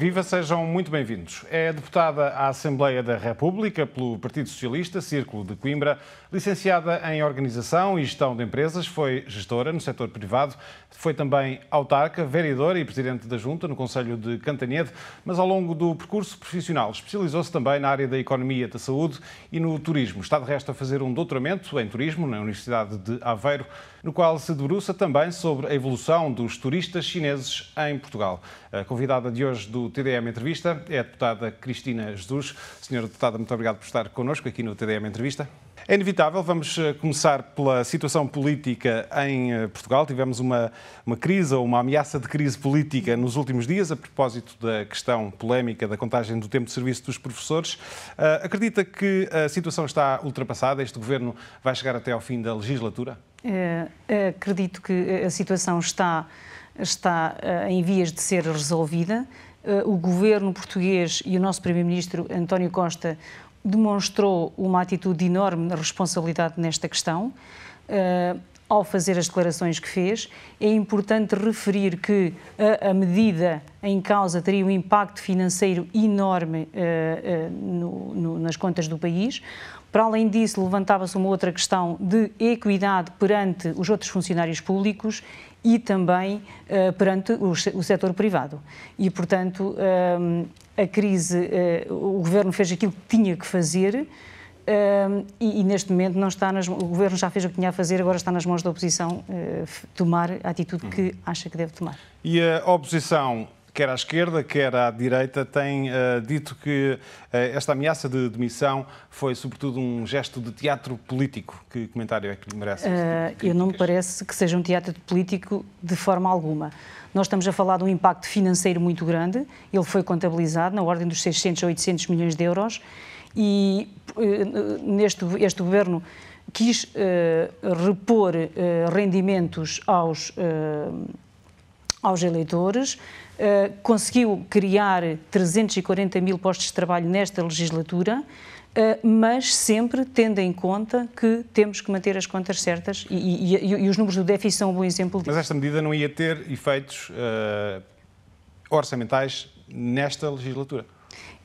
Viva, sejam muito bem-vindos. É deputada à Assembleia da República pelo Partido Socialista, Círculo de Coimbra, licenciada em Organização e Gestão de Empresas, foi gestora no setor privado, foi também autarca, vereadora e presidente da Junta no Conselho de Cantanhede, mas ao longo do percurso profissional especializou-se também na área da economia da saúde e no turismo. Está de resto a fazer um doutoramento em turismo na Universidade de Aveiro no qual se debruça também sobre a evolução dos turistas chineses em Portugal. A convidada de hoje do TDM Entrevista é a deputada Cristina Jesus. Senhora deputada, muito obrigado por estar connosco aqui no TDM Entrevista. É inevitável, vamos eh, começar pela situação política em eh, Portugal. Tivemos uma, uma crise ou uma ameaça de crise política nos últimos dias, a propósito da questão polémica da contagem do tempo de serviço dos professores. Uh, acredita que a situação está ultrapassada? Este governo vai chegar até ao fim da legislatura? acredito que a situação está, está uh, em vias de ser resolvida. O governo português e o nosso primeiro-ministro António Costa demonstrou uma atitude de responsabilidade nesta questão. Uh, ao fazer as declarações que fez. É importante referir que a, eh, a medida em causa teria um impacto financeiro enorme uh, uh, no, no, nas contas do país. Para além disso, levantava-se uma outra questão de equidade perante os outros funcionários públicos e também uh, perante o, o setor privado. E, portanto, ehm, a crise, uh, o governo fez aquilo que tinha que fazer. Um, ehm, e, e, neste momento não está nas, o governo já fez o que tinha a fazer, agora está nas mãos da oposição uh, tomar a atitude hum. que acha que deve tomar. E a oposição quer à esquerda, quer à direita, têm uh, eh, dito que uh, esta ameaça de demissão foi sobretudo um gesto de teatro político. Que comentário é que lhe merece? Uh, eu não me parece que seja um teatro político de forma alguma. Nós estamos a falar de um impacto financeiro muito grande, ele foi contabilizado na ordem dos 600 a 800 milhões de euros e neste este governo quis repor rendimentos aos aos eleitores, eh, conseguiu criar 340 mil postos de trabalho nesta legislatura, uh, mas sempre tendo em conta que temos que manter as contas certas e, e, e, e, os números do déficit são um bom exemplo disso. Mas esta medida não ia ter efeitos uh, orçamentais nesta legislatura?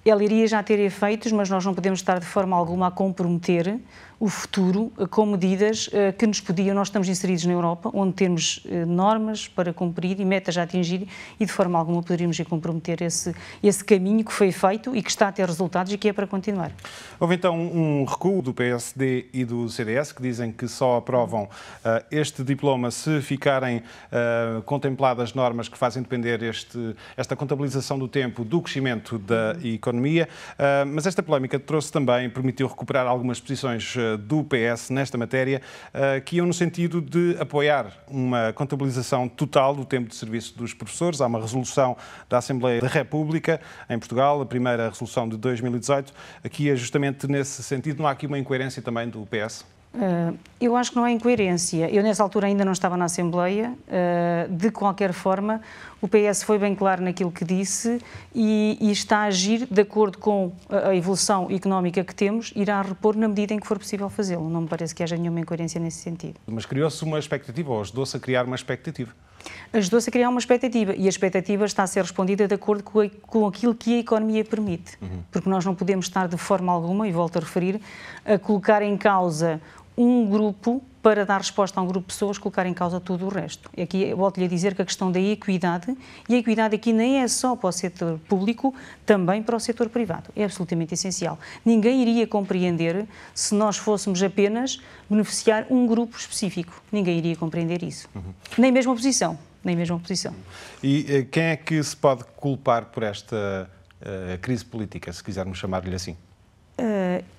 Ela iria já ter efeitos, mas nós não podemos estar de forma alguma a comprometer o futuro eh, com medidas eh, que nos podiam. Nós estamos inseridos na Europa, onde temos eh, normas para cumprir e metas a atingir, e de forma alguma poderíamos ir comprometer esse, esse caminho que foi feito e que está a ter resultados e que é para continuar. Houve então um recuo do PSD e do CDS que dizem que só aprovam uh, este diploma se ficarem uh, contempladas normas que fazem depender este, esta contabilização do tempo do crescimento da economia. Uh, mas esta polémica trouxe também, permitiu recuperar algumas posições do PS nesta matéria, eh, que iam no sentido de apoiar uma contabilização total do tempo de serviço dos professores. Há uma resolução da Assembleia da República em Portugal, a primeira resolução de 2018, que é justamente nesse sentido. Não há aqui uma incoerência também do PS? Ah, eu acho que não há incoerência. Eu, nessa altura, ainda não estava na Assembleia. Ah, de qualquer forma, o PS foi bem claro naquilo que disse e, e, está a agir de acordo com a evolução económica que temos, irá repor na medida em que for possível fazê-lo. Não me parece que haja nenhuma incoerência nesse sentido. Mas criou-se uma expectativa, ou ajudou-se a criar uma expectativa? Ajudou-se a criar uma expectativa e a expectativa está a ser respondida de acordo com, a, com aquilo que a economia permite. Uhum. Porque nós não podemos estar de forma alguma, e volto a referir, a colocar em causa um grupo para dar resposta a um grupo de pessoas, colocar em causa tudo o resto. E aqui volto-lhe a dizer que a questão da equidade, e a equidade aqui nem é só para o setor público, também para o setor privado. É absolutamente essencial. Ninguém iria compreender se nós fôssemos apenas beneficiar um grupo específico. Ninguém iria compreender isso. Uhum. Nem mesmo a oposição. Nem mesmo a oposição. E eh, quem é que se pode culpar por esta uh, crise política, se quisermos chamar-lhe assim?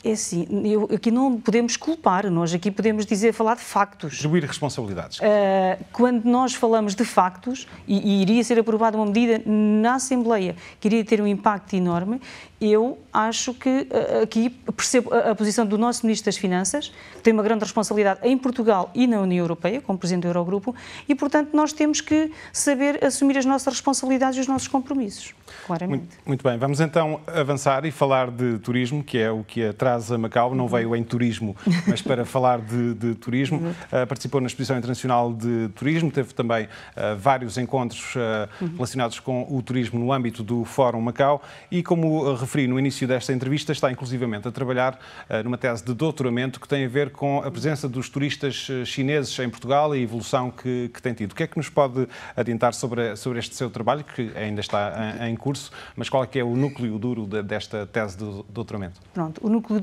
É assim, eu, aqui não podemos culpar, nós aqui podemos dizer, falar de factos. Distribuir responsabilidades. Uh, quando nós falamos de factos, e, e, iria ser aprovada uma medida na Assembleia que iria ter um impacto enorme, eu acho que uh, aqui percebo a, a, posição do nosso Ministro das Finanças, que tem uma grande responsabilidade em Portugal e na União Europeia, como Presidente do Eurogrupo, e portanto nós temos que saber assumir as nossas responsabilidades e os nossos compromissos, claramente. Muito, muito bem, vamos então avançar e falar de turismo, que é o que a acaso a Macau, não veio em turismo, mas para falar de, de turismo. Uh, participou na Exposição Internacional de Turismo, teve também uh, vários encontros uh, relacionados com o turismo no âmbito do Fórum Macau e, como referi no início desta entrevista, está inclusivamente a trabalhar numa tese de doutoramento que tem a ver com a presença dos turistas chineses em Portugal e a evolução que, que tem tido. O que é que nos pode adiantar sobre, sobre este seu trabalho, que ainda está em, em curso, mas qual é que é o núcleo duro de, desta tese de doutoramento? Pronto, o núcleo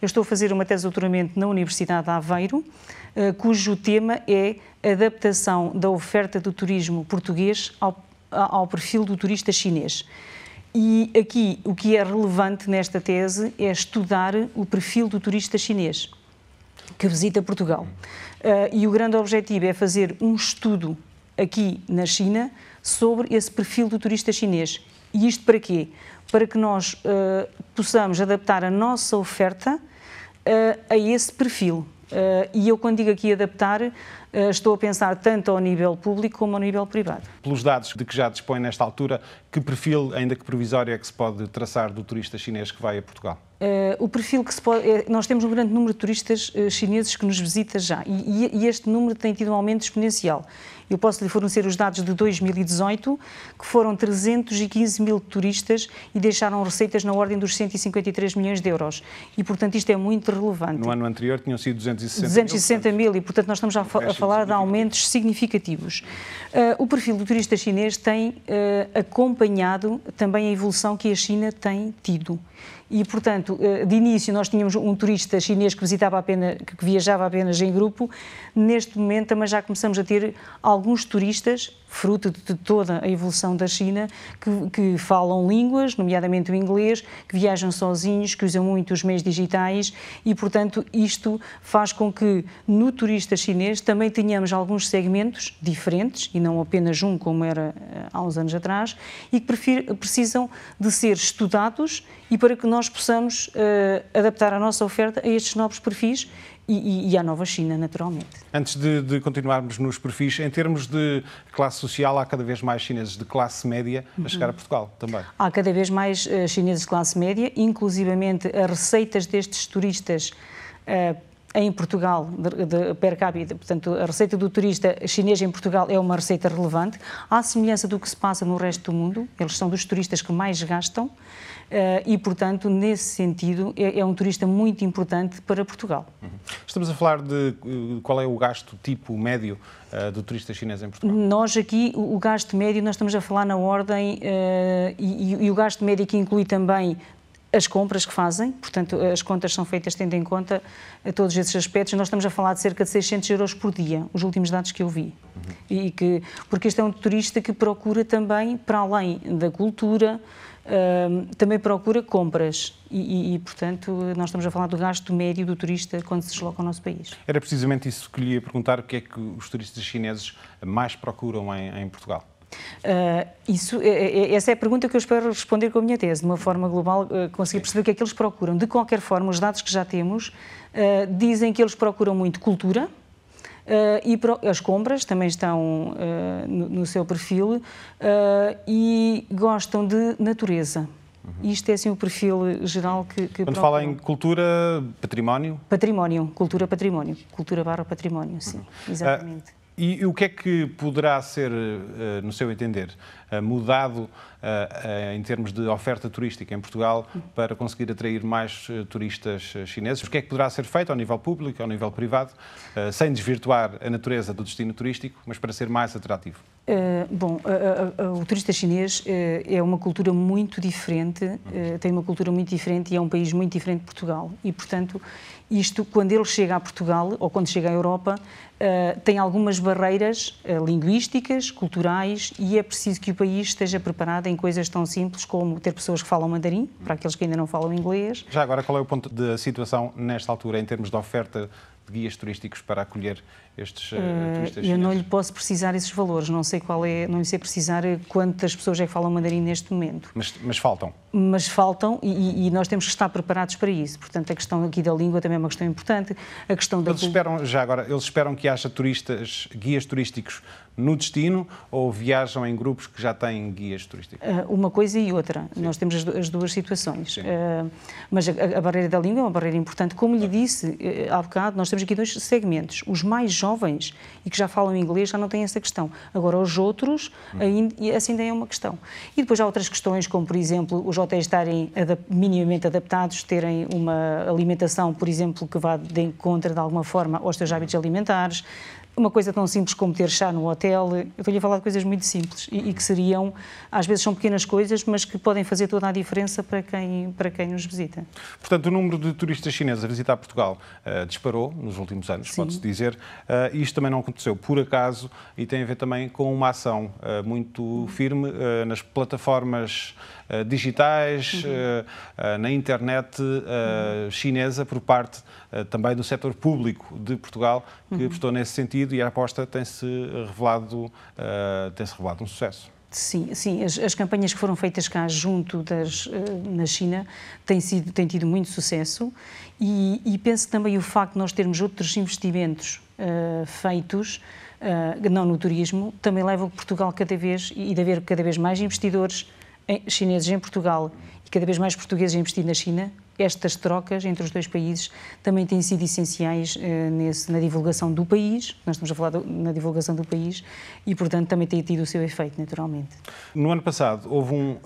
eu estou a fazer uma tese de doutoramento na Universidade de Aveiro, eh, cujo tema é adaptação da oferta do turismo português ao, ao perfil do turista chinês. E aqui o que é relevante nesta tese é estudar o perfil do turista chinês que visita Portugal. Eh, e o grande objetivo é fazer um estudo aqui na China sobre esse perfil do turista chinês. E isto para quê? para que nós uh, possamos adaptar a nossa oferta uh, a esse perfil. Uh, e eu, quando digo aqui adaptar, eh, estou a pensar tanto ao nível público como ao nível privado. Pelos dados de que já dispõe nesta altura, que perfil, ainda que provisório, é que se pode traçar do turista chinês que vai a Portugal? Uh, o perfil que se pode. É, nós temos um grande número de turistas uh, chineses que nos visita já e, e, este número tem tido um aumento exponencial. Eu posso lhe fornecer os dados de 2018, que foram 315 mil turistas e deixaram receitas na ordem dos 153 milhões de euros. E, portanto, isto é muito relevante. No ano anterior tinham sido 260, 260 mil. 260 mil, e, portanto, nós estamos a, a falar falar de aumentos significativos. Eh, o perfil do turista chinês tem eh, acompanhado também a evolução que a China tem tido. E, portanto, eh, de início nós tínhamos um turista chinês que visitava apenas, que viajava apenas em grupo. Neste momento também já começamos a ter alguns turistas fruto de toda a evolução da China, que, que falam línguas, nomeadamente o inglês, que viajam sozinhos, que usam muito os meios digitais e, portanto, isto faz com que no turista chinês também tenhamos alguns segmentos diferentes e não apenas um, como era eh, há uns anos atrás, e que precisam de ser estudados e para que nós possamos uh, adaptar a nossa oferta a estes novos perfis e, e, à nova China, naturalmente. Antes de, de, continuarmos nos perfis, em termos de classe social, há cada vez mais chineses de classe média a uhum. chegar uhum. a Portugal também. Há cada vez mais uh, chineses de classe média, inclusivamente as receitas destes turistas uh, em Portugal de, de, per capita, portanto, a receita do turista chinês em Portugal é uma receita relevante, à semelhança do que se passa no resto do mundo, eles são dos turistas que mais gastam uh, e, portanto, nesse sentido, é, é, um turista muito importante para Portugal. Uhum. Estamos a falar de eh, qual é o gasto tipo médio uh, do turista chinês em Portugal? Nós aqui, o, o, gasto médio, nós estamos a falar na ordem e, e, e o gasto médio que inclui também as compras que fazem, portanto, as contas são feitas tendo em conta eh, todos esses aspectos. Nós estamos a falar de cerca de 600 euros por dia, os últimos dados que eu vi. Uhum. E que, porque este é um turista que procura também, para além da cultura, um, ehm, também procura compras. E, e, e, portanto, nós estamos a falar do gasto médio do turista quando se desloca ao nosso país. Era precisamente isso que lhe ia perguntar: o que é que os turistas chineses mais procuram em, em Portugal? Uh, isso, é, é, é, essa é a pergunta que eu espero responder com a minha tese, de uma forma global, uh, conseguir perceber o que é que eles procuram. De qualquer forma, os dados que já temos uh, dizem que eles procuram muito cultura, Uh, e pro, as compras também estão uh, no, no, seu perfil uh, e gostam de natureza. Uhum. Isto é assim o perfil geral que. que Quando procuram. fala em cultura, património? Património, cultura, património. Cultura barra património, sim, uhum. exatamente. E, e o que é que poderá ser, eh, no seu entender, eh, mudado eh, eh, em termos de oferta turística em Portugal para conseguir atrair mais eh, turistas chineses. O que é que poderá ser feito ao nível público, ao nível privado, sem desvirtuar a natureza do destino turístico, mas para ser mais atrativo? Uh, bom, uh, uh, o turista chinês é uma cultura muito diferente, tem uma cultura muito diferente e é um país muito diferente de Portugal. E, portanto, isto, quando ele chega a Portugal ou quando chega à Europa, tem algumas barreiras linguísticas, culturais e é preciso que o país esteja preparado em coisas tão simples como ter pessoas que falam mandarim, para aqueles que ainda não falam inglês. Já agora, qual é o ponto de situação nesta altura em termos de oferta de guias turísticos para acolher estes uh, turistas Eu não lhe posso precisar esses valores, não sei qual é, não lhe sei precisar quantas pessoas é que falam mandarim neste momento. Mas, mas faltam. Mas faltam e, e, nós temos que estar preparados para isso. Portanto, a questão aqui da língua também é uma questão importante. A questão da... Eles esperam, já agora, eles esperam que haja turistas, guias turísticos no destino ou viajam em grupos que já têm guias turísticos? Eh, uma coisa e outra. Sim. Nós temos as duas situações. Uh, mas a, a, barreira da língua é uma barreira importante. Como lhe disse uh, há bocado, nós temos aqui dois segmentos. Os mais jovens e que já falam inglês já não têm essa questão. Agora, os outros, ainda, ainda assim é uma questão. E depois há outras questões, como, por exemplo, os hotéis estarem adap minimamente adaptados, terem uma alimentação, por exemplo, que vá de encontro, de alguma forma, aos seus hábitos alimentares, uma coisa tão simples como ter chá no hotel, eu estou-lhe a falar de coisas muito simples e, e, que seriam, às vezes são pequenas coisas, mas que podem fazer toda a diferença para quem, para quem nos visita. Portanto, o número de turistas chineses a visitar Portugal uh, disparou nos últimos anos, pode-se dizer, e uh, isto também não aconteceu por acaso e tem a ver também com uma ação uh, muito firme eh, nas plataformas eh, digitais, uhum. Eh, eh, na internet chinesa, por parte também do setor público de Portugal, que uhum. apostou nesse sentido e a aposta tem-se revelado, tem -se revelado um sucesso. Sim, sim. As, as, campanhas que foram feitas cá junto das, na China têm, sido, têm tido muito sucesso e, e penso também o facto de nós termos outros investimentos uh, feitos, uh, não no turismo, também leva Portugal cada vez e de haver cada vez mais investidores chineses em Portugal e cada vez mais portugueses a investir na China, estas trocas entre os dois países também têm sido essenciais eh, nesse, na divulgação do país, nós estamos a falar do, na divulgação do país, e portanto também têm tido o seu efeito, naturalmente. No ano passado houve um uh,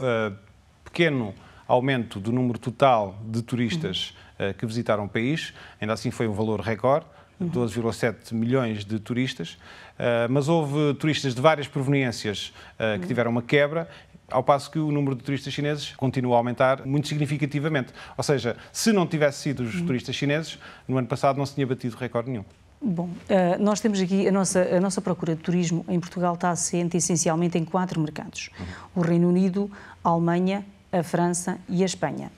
pequeno aumento do número total de turistas uhum. uh, que visitaram o país, ainda assim foi um valor recorde. 12,7 uhum. milhões de turistas, eh, mas houve turistas de várias proveniências que uhum. tiveram uma quebra ao passo que o número de turistas chineses continua a aumentar muito significativamente. Ou seja, se não tivesse sido os turistas chineses, no ano passado não se tinha batido recorde nenhum. Bom, eh, nós temos aqui a nossa, a nossa procura de turismo em Portugal está assente essencialmente em quatro mercados: o Reino Unido, a Alemanha, a França e a Espanha.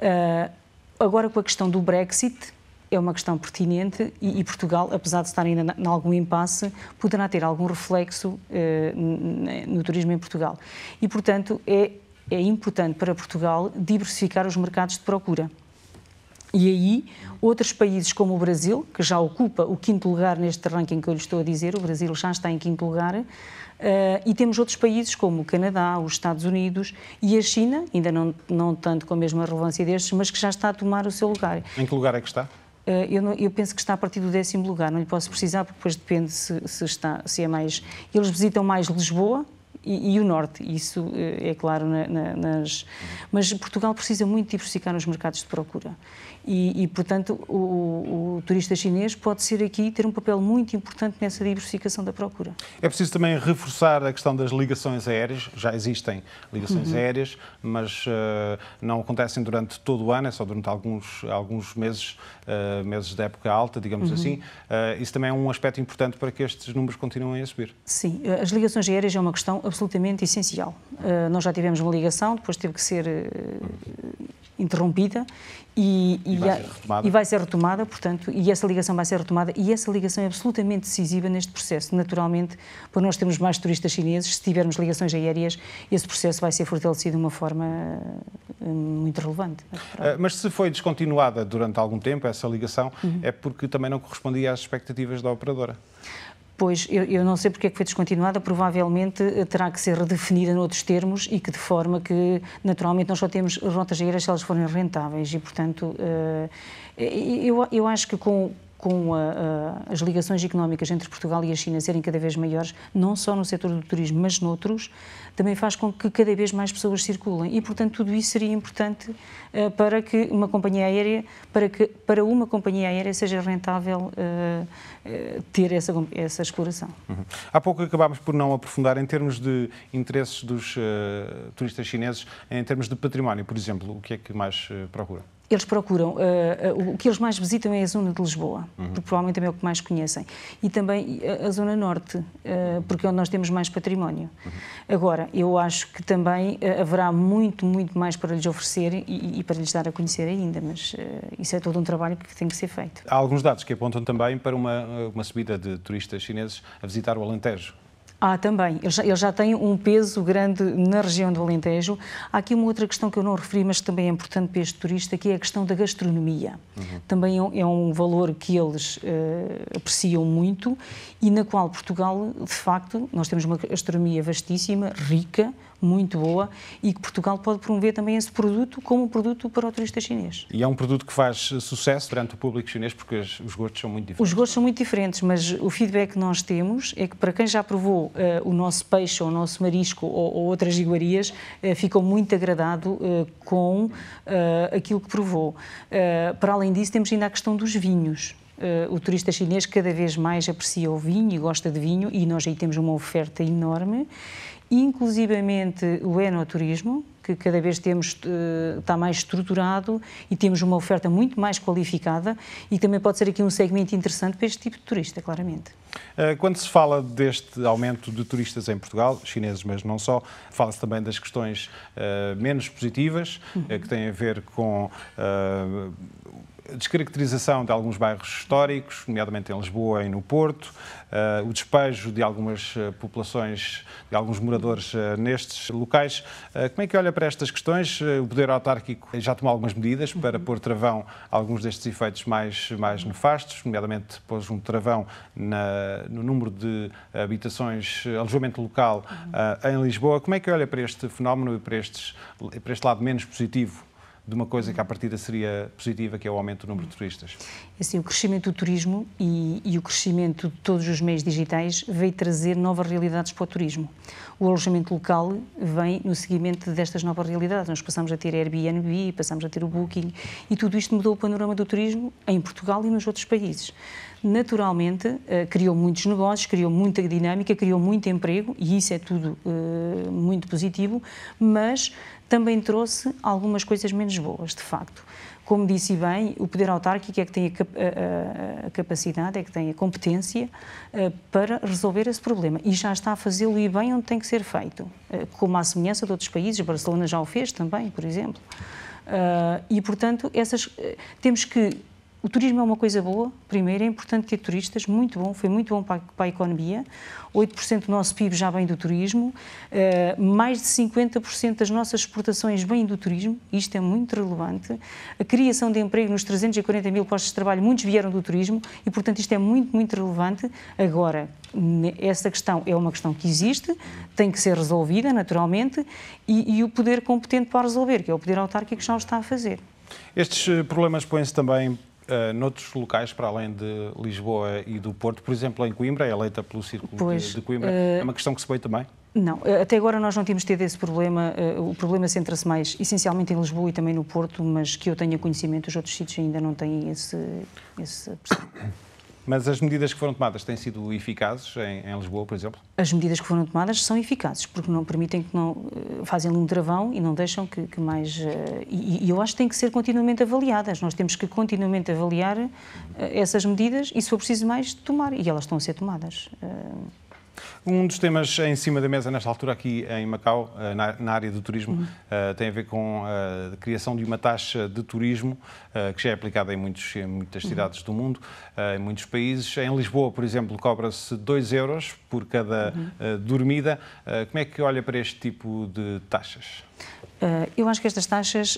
Eh, agora, com a questão do Brexit, é uma questão pertinente e, e, Portugal, apesar de estar ainda em algum impasse, poderá ter algum reflexo eh, no turismo em Portugal. E, portanto, é, é importante para Portugal diversificar os mercados de procura. E aí, outros países como o Brasil, que já ocupa o quinto lugar neste ranking que eu lhe estou a dizer, o Brasil já está em quinto lugar, Uh, e temos outros países como o Canadá, os Estados Unidos e a China, ainda não, não tanto com a mesma relevância destes, mas que já está a tomar o seu lugar. Em que lugar é que está? Eh, eu, não, eu, penso que está a partir do décimo lugar, não lhe posso precisar, porque depois depende se, se, está, se é mais. Eles visitam mais Lisboa, e, e o norte. Isso eh, é claro na, na, nas. Mas Portugal precisa muito diversificar nos mercados de procura. E, e portanto, o, o, turista chinês pode ser aqui ter um papel muito importante nessa diversificação da procura. É preciso também reforçar a questão das ligações aéreas. Já existem ligações uhum. aéreas, mas uh, não acontecem durante todo o ano, é só durante alguns, alguns meses, uh, meses de época alta, digamos uhum. assim. Uh, isso também é um aspecto importante para que estes números continuem a subir. Sim, as ligações aéreas é uma questão absolutamente absolutamente essencial. Uh, nós já tivemos uma ligação, depois teve que ser uh, interrompida e, e, e, vai e, vai ser retomada, portanto, e essa ligação vai ser retomada e essa ligação é absolutamente decisiva neste processo. Naturalmente, por nós termos mais turistas chineses, se tivermos ligações aéreas, esse processo vai ser fortalecido de uma forma uh, muito relevante. mas se foi descontinuada durante algum tempo essa ligação, uhum. é porque também não correspondia às expectativas da operadora. Pois, eu, eu, não sei porque é que foi descontinuada, provavelmente eh, terá que ser redefinida noutros termos e que de forma que, naturalmente, nós só temos rotas aéreas se elas forem rentáveis e, portanto, eh, eu, eu acho que com, com a, a, as ligações económicas entre Portugal e a China serem cada vez maiores, não só no setor do turismo, mas noutros, também faz com que cada vez mais pessoas circulem. E, portanto, tudo isso seria importante uh, para que uma companhia aérea, para que para uma companhia aérea seja rentável uh, uh, ter essa, essa exploração. Uhum. Há pouco acabámos por não aprofundar em termos de interesses dos turistas chineses, em termos de património, por exemplo, o que é que mais procura? eles procuram, uh, uh, o que eles mais visitam é a zona de Lisboa, uhum. porque provavelmente também é o que mais conhecem, e também a, eh, a zona norte, uh, porque é onde nós temos mais património. Uhum. Agora, eu acho que também haverá muito, muito mais para lhes oferecer e, e para lhes dar a conhecer ainda, mas isso é todo um trabalho que tem que ser feito. Há alguns dados que apontam também para uma, uma subida de turistas chineses a visitar o Alentejo. Ah, também. Ele já, ele já tem um peso grande na região do Alentejo. Há aqui uma outra questão que eu não referi, mas que também é importante para este turista, que é a questão da gastronomia. Uhum. Também é um é valor que eles uh, apreciam muito e na qual Portugal, de facto, nós temos uma gastronomia vastíssima, rica, muito boa e que Portugal pode promover também esse produto como um produto para o turista chinês. E é um produto que faz sucesso perante o público chinês porque os gostos são muito diferentes. Os gostos são muito diferentes, mas o feedback que nós temos é que para quem já provou uh, o nosso peixe ou o nosso marisco ou, ou outras iguarias, uh, ficou muito agradado uh, com aquilo que provou. para além disso, temos ainda a questão dos vinhos. Uh, o turista chinês cada vez mais aprecia o vinho e gosta de vinho e nós aí temos uma oferta enorme inclusivamente o enoturismo, que cada vez temos, eh, está mais estruturado e temos uma oferta muito mais qualificada e também pode ser aqui um segmento interessante para este tipo de turista, claramente. Eh, quando se fala deste aumento de turistas em Portugal, chineses, mas não só, fala-se também das questões eh, menos positivas, uhum. que têm a ver com descaracterização de alguns bairros históricos, nomeadamente em Lisboa e no Porto, uh, o despejo de algumas eh, populações, de alguns moradores uh, nestes locais. Uh, como é que olha para estas questões? o poder autárquico já tomou algumas medidas para pôr travão a alguns destes efeitos mais, mais nefastos, nomeadamente pôs um travão na, no número de habitações, alojamento local em Lisboa. Como é que olha para este fenómeno e para, estes, para este lado menos positivo? de uma coisa que à partida seria positiva, que é o aumento do número de turistas? É assim, o crescimento do turismo e, e o crescimento de todos os meios digitais veio trazer novas realidades para o turismo. O alojamento local vem no seguimento destas novas realidades. Nós passamos a ter Airbnb, passamos a ter o Booking e tudo isto mudou o panorama do turismo em Portugal e nos outros países naturalmente eh, criou muitos negócios, criou muita dinâmica, criou muito emprego e isso é tudo eh, muito positivo, mas também trouxe algumas coisas menos boas, de facto. Como disse bem, o poder autárquico é que tem a, capacidade, é que tem a competência eh, para resolver esse problema e já está a fazê-lo e bem onde tem que ser feito, como a semelhança de outros países, Barcelona já o fez também, por exemplo. e portanto, essas, temos que o turismo é uma coisa boa, primeiro, é importante ter turistas, muito bom, foi muito bom para, a economia. 8% do nosso PIB já vem do turismo, eh, mais de 50% das nossas exportações vêm do turismo, isto é muito relevante. A criação de emprego nos 340 mil postos de trabalho, muitos vieram do turismo e, portanto, isto é muito, muito relevante. Agora, essa questão é uma questão que existe, tem que ser resolvida, naturalmente, e, e o poder competente para resolver, que é o poder autárquico, que já o está a fazer. Estes eh, problemas põem-se também uh, noutros locais para além de Lisboa e do Porto, por exemplo, em Coimbra, é eleita pelo Círculo pois, de, Coimbra. Uh... É uma questão que se põe também? Não, eh, até agora nós não tínhamos tido esse problema. O problema centra-se mais essencialmente em Lisboa e também no Porto, mas que eu tenha conhecimento, os outros sítios ainda não têm esse, esse mas as medidas que foram tomadas têm sido eficazes em, em, Lisboa, por exemplo? As medidas que foram tomadas são eficazes, porque não permitem que não. Eh, fazem um travão e não deixam que, que mais. Eh, e, e, eu acho que têm que ser continuamente avaliadas. Nós temos que continuamente avaliar eh, essas medidas e, se for preciso mais, tomar. E elas estão a ser tomadas. Um dos temas em cima da mesa nesta altura aqui em Macau, eh, na, área do turismo, uhum. Eh, tem a ver com eh, a criação de uma taxa de turismo que já é aplicada em, muitos, em muitas uhum. cidades do mundo, em muitos países. Em Lisboa, por exemplo, cobra-se 2 euros por cada uhum. dormida. como é que olha para este tipo de taxas? eu acho que estas taxas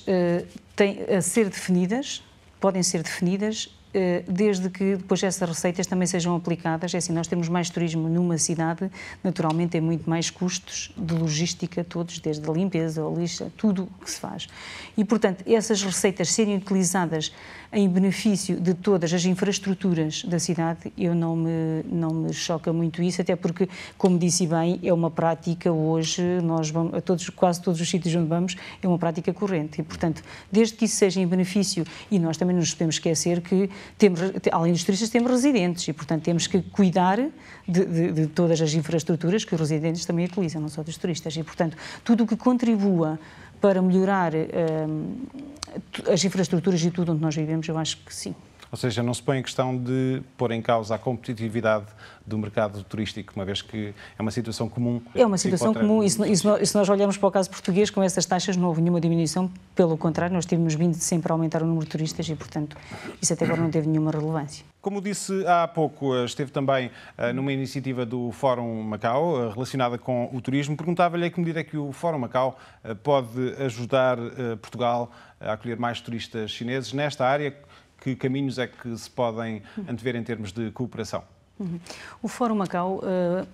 têm a ser definidas, podem ser definidas eh, desde que depois essas receitas também sejam aplicadas. É assim, nós temos mais turismo numa cidade, naturalmente tem muito mais custos de logística todos, desde a limpeza, a lixa, tudo o que se faz. E, portanto, essas receitas serem utilizadas em benefício de todas as infraestruturas da cidade, eu não me, não me choca muito isso, até porque, como disse bem, é uma prática hoje, nós vamos, a todos, quase todos os sítios onde vamos, é uma prática corrente. E, portanto, desde que isso seja em benefício, e nós também não nos podemos esquecer que temos, além dos turistas, temos residentes e, portanto, temos que cuidar de, de, de todas as infraestruturas que os residentes também utilizam, não só dos turistas. E, portanto, tudo o que contribua para melhorar ehm, as infraestruturas e tudo onde nós vivemos, eu acho que sim. Ou seja, não se põe em questão de pôr em causa a competitividade do mercado turístico, uma vez que é uma situação comum. É uma situação comum, e se, e se, nós olharmos para o caso português, com essas taxas não houve nenhuma diminuição, pelo contrário, nós tivemos vindo sempre a aumentar o número de turistas e, portanto, isso até agora não teve nenhuma relevância. Como disse há pouco, esteve também eh, numa iniciativa do Fórum Macau eh, relacionada com o turismo. Perguntava-lhe a que medida é que o Fórum Macau eh, pode ajudar Portugal a acolher mais turistas chineses nesta área que caminhos é que se podem antever em termos de cooperação? Uhum. O Fórum Macau uh,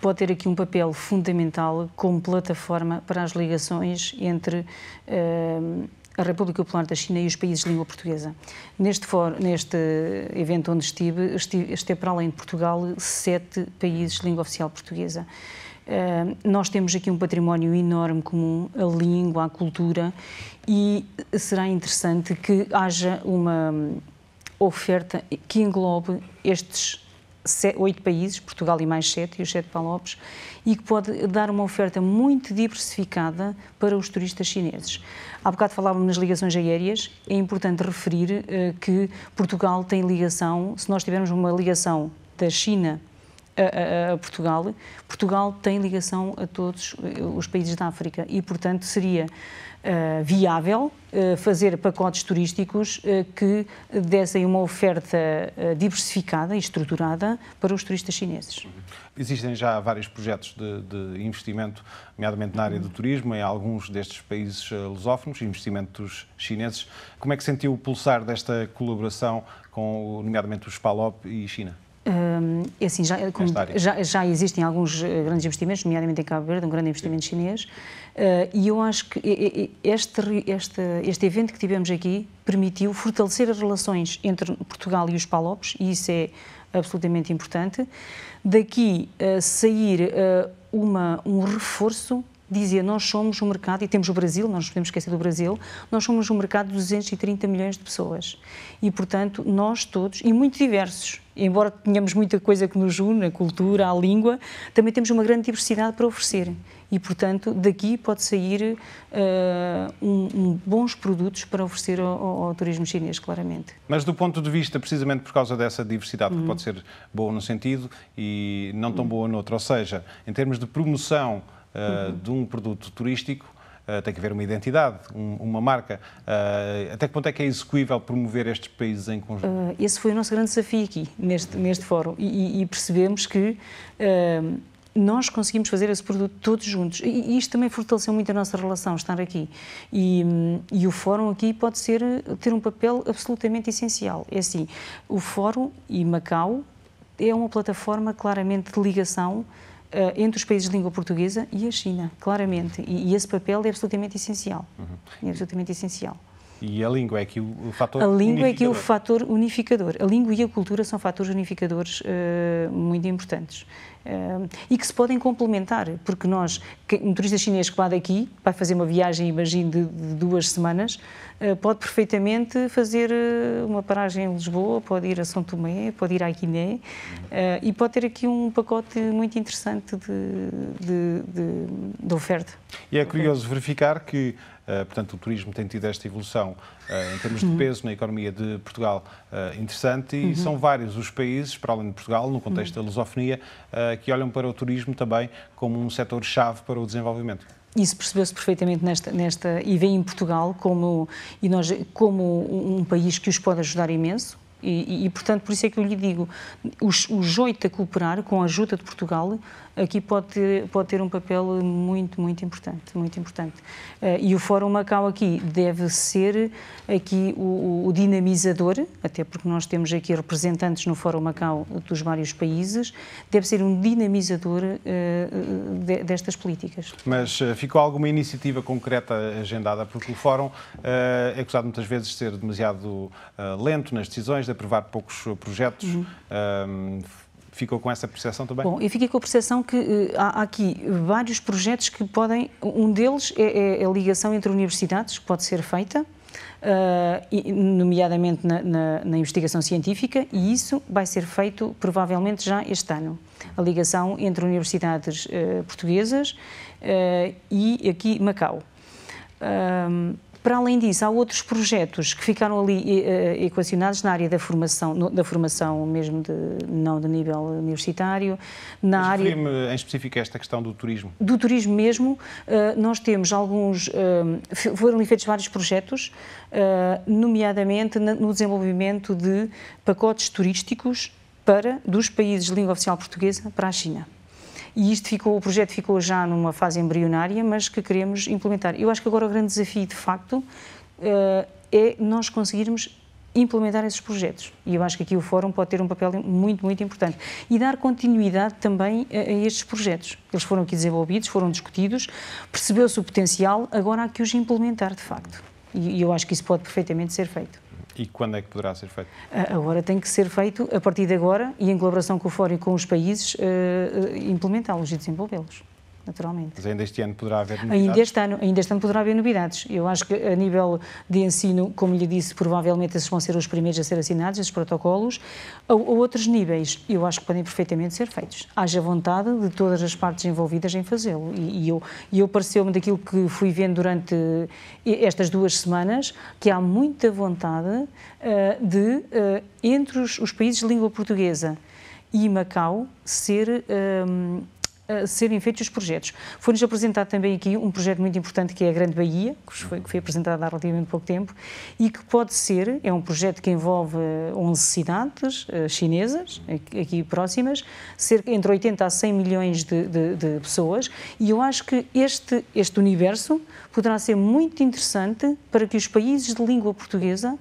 pode ter aqui um papel fundamental como plataforma para as ligações entre uh, a República Popular da China e os países de língua portuguesa. Neste, for, neste evento onde estive, estive, esteve é para além de Portugal sete países de língua oficial portuguesa. Uh, nós temos aqui um património enorme comum, a língua, a cultura, e será interessante que haja uma oferta que englobe estes oito países, Portugal e mais sete, e os sete palopes, e que pode dar uma oferta muito diversificada para os turistas chineses. Há bocado falávamos nas ligações aéreas, é importante referir eh, que Portugal tem ligação, se nós tivermos uma ligação da China a, a, a, Portugal, Portugal tem ligação a todos eh, os países da África e, portanto, seria eh, viável eh, fazer pacotes turísticos eh, que dessem uma oferta diversificada e estruturada para os turistas chineses. Existem já vários projetos de, de, investimento, nomeadamente na área do turismo, em alguns destes países lusófonos, investimentos chineses. Como é que sentiu o pulsar desta colaboração com, nomeadamente, os PALOP e China? Um, é assim, já, como, já, já, existem alguns eh, grandes investimentos, nomeadamente em Cabo Verde, um grande investimento Sim. chinês, uh, e eu acho que eh, este, este, este evento que tivemos aqui permitiu fortalecer as relações entre Portugal e os Palopes, e isso é absolutamente importante. Daqui uh, sair uh, uma, um reforço dizia nós somos um mercado, e temos o Brasil, nós não podemos esquecer do Brasil, nós somos um mercado de 230 milhões de pessoas. E, portanto, nós todos, e muito diversos, embora tenhamos muita coisa que nos une, a cultura, a língua, também temos uma grande diversidade para oferecer. E, portanto, daqui pode sair uh, um, um bons produtos para oferecer ao, ao, ao, turismo chinês, claramente. Mas do ponto de vista, precisamente por causa dessa diversidade, uhum. que pode uhum. ser boa num sentido e não tão uhum. boa noutro, ou seja, em termos de promoção eh, uhum. de um produto turístico Uh, tem que haver uma identidade, um, uma marca. Uh, até que ponto é que é execuível promover estes países em conjunto? Uh, esse foi o nosso grande desafio aqui, neste, neste fórum, e, e percebemos que nós conseguimos fazer esse produto todos juntos. E isto também fortaleceu muito a nossa relação, estar aqui. E, e, o fórum aqui pode ser, ter um papel absolutamente essencial. É assim, o fórum e Macau é uma plataforma claramente de ligação eh, entre os países de língua portuguesa e a China, claramente. E, e esse papel é absolutamente essencial. Uhum. É absolutamente essencial. E a língua é aqui o fator A língua é aqui é o fator unificador. A língua e a cultura são fatores unificadores uh, muito importantes e que se podem complementar, porque nós, um turista chinês que vai daqui, vai fazer uma viagem, imagino, de, de duas semanas, eh, pode perfeitamente fazer eh, uma paragem em Lisboa, pode ir a São Tomé, pode ir à Guiné, eh, e pode ter aqui um pacote muito interessante de, de, de oferta. E é curioso verificar que portanto, o turismo tem tido esta evolução em termos de uhum. peso na economia de Portugal interessante e uhum. são vários os países, para além de Portugal, no contexto uhum. da lusofonia, que olham para o turismo também como um setor-chave para o desenvolvimento. Isso percebeu-se perfeitamente nesta, nesta e vem em Portugal como, e nós, como um país que os pode ajudar imenso, e, e, portanto, por isso é que eu lhe digo, o os oito a cooperar com a ajuda de Portugal, aqui pode ter, pode ter um papel muito, muito importante, muito importante. Uh, e o Fórum Macau aqui deve ser aqui o, o, dinamizador, até porque nós temos aqui representantes no Fórum Macau dos vários países, deve ser um dinamizador uh, de, destas políticas. Mas uh, ficou alguma iniciativa concreta agendada? Porque o Fórum é acusado muitas vezes de ser demasiado lento nas decisões, de aprovar poucos projetos. Uhum. ficou com essa percepção também? Bom, eu fiquei com a percepção que uh, há aqui vários projetos que podem. Um deles é, é a ligação entre universidades, que pode ser feita. Uh, nomeadamente na, na, na, investigação científica, e isso vai ser feito provavelmente já este ano. A ligação entre universidades uh, portuguesas e aqui Macau. Para além disso, há outros projetos que ficaram ali eh, eh, equacionados na área da formação, da formação mesmo de, não de nível universitário, na Mas área... me eh, em específico esta questão do turismo. Do turismo mesmo, nós temos alguns... Foram feitos vários projetos, nomeadamente no desenvolvimento de pacotes turísticos para, dos países de língua oficial portuguesa para a China e isto ficou, o projeto ficou já numa fase embrionária, mas que queremos implementar. Eu acho que agora o grande desafio, de facto, eh, é nós conseguirmos implementar esses projetos. E eu acho que aqui o Fórum pode ter um papel muito, muito importante. E dar continuidade também a, estes projetos. Eles foram aqui desenvolvidos, foram discutidos, percebeu-se o potencial, agora há que os implementar de facto. e eu acho que isso pode perfeitamente ser feito. E quando é que poderá ser feito? Agora tem que ser feito a partir de agora e em colaboração com o Fórum e com os países, eh, eh, implementá-los e desenvolvê-los naturalmente. Mas ainda este ano poderá haver novidades? Ainda este ano, ainda este ano poderá haver novidades. Eu acho que a nível de ensino, como lhe disse, provavelmente esses vão ser os primeiros a ser assinados, esses protocolos. A, a outros níveis, eu acho que podem perfeitamente ser feitos. Haja vontade de todas as partes envolvidas em fazê-lo. E, e, eu, e eu pareceu-me daquilo que fui vendo durante estas duas semanas, que há muita vontade uh, de, uh, entre os, os, países de língua portuguesa e Macau, ser... Ehm, serem feitos os projetos. Foi-nos apresentado também aqui um projeto muito importante que é a Grande Bahia, que foi, que foi apresentado há relativamente pouco tempo, e que pode ser, é um projeto que envolve 11 eh, cidades uh, chinesas, aqui próximas, cerca, entre 80 a 100 milhões de, de, de pessoas, e eu acho que este, este universo poderá ser muito interessante para que os países de língua portuguesa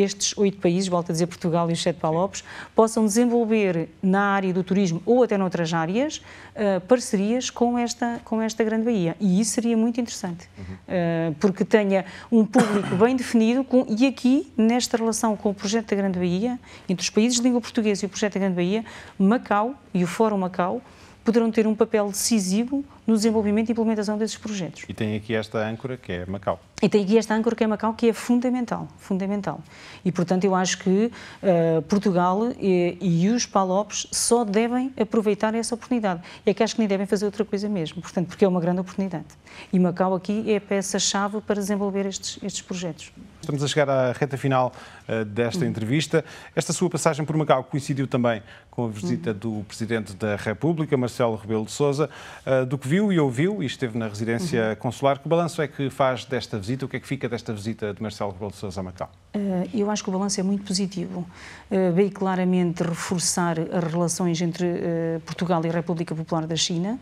estes oito países, volto a dizer Portugal e os sete Palopes, possam desenvolver na área do turismo ou até noutras áreas uh, parcerias com esta, com esta grande Bahia. E isso seria muito interessante, uhum. uh, porque tenha um público bem definido com, e aqui, nesta relação com o projeto da Grande Bahia, entre os países de língua portuguesa e o projeto da Grande Bahia, Macau e o Fórum Macau poderão ter um papel decisivo no desenvolvimento e implementação desses projetos. E tem aqui esta âncora que é Macau. E tem aqui esta âncora que é Macau, que é fundamental, fundamental. E, portanto, eu acho que uh, Portugal e, eh, e, os PALOPs só devem aproveitar essa oportunidade. É que acho que nem devem fazer outra coisa mesmo, portanto, porque é uma grande oportunidade. E Macau aqui é a peça-chave para desenvolver estes, estes projetos. Estamos a chegar à reta final uh, desta entrevista. Esta sua passagem por Macau coincidiu também com a visita uhum. do Presidente da República, Marcelo Rebelo de Sousa, uh, do que viu e ouviu e esteve na residência uhum. consular. Que balanço é que faz desta visita? O que é que fica desta visita de Marcelo Rebelo de Sousa a Macau? Eh, eu acho que o balanço é muito positivo. Eh, veio claramente reforçar as relações entre eh, Portugal e a República Popular da China.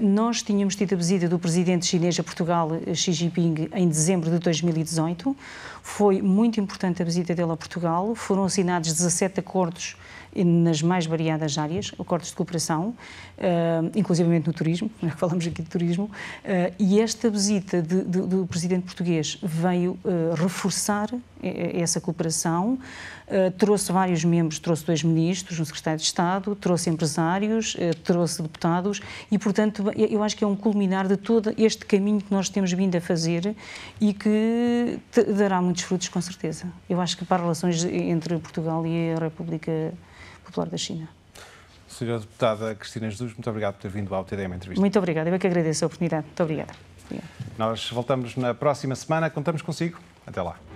Nós tínhamos tido a visita do presidente chinês a Portugal, Xi Jinping, em dezembro de 2018. Foi muito importante a visita dele a Portugal. Foram assinados 17 acordos nas mais variadas áreas, acordos de cooperação, uh, inclusivamente no turismo, já que falamos aqui de turismo, uh, e esta visita de, de, do presidente português veio uh, reforçar essa cooperação, trouxe vários membros, trouxe dois ministros, um secretário de Estado, trouxe empresários, trouxe deputados e, portanto, eu acho que é um culminar de todo este caminho que nós temos vindo a fazer e que dará muitos frutos, com certeza. Eu acho que para relações entre Portugal e a República Popular da China. Senhora Deputada Cristina Jesus, muito obrigado por ter vindo ao TDM Entrevista. Muito obrigada, eu é que agradeço a oportunidade. Muito obrigada. obrigada. Nós voltamos na próxima semana, contamos consigo. Até lá.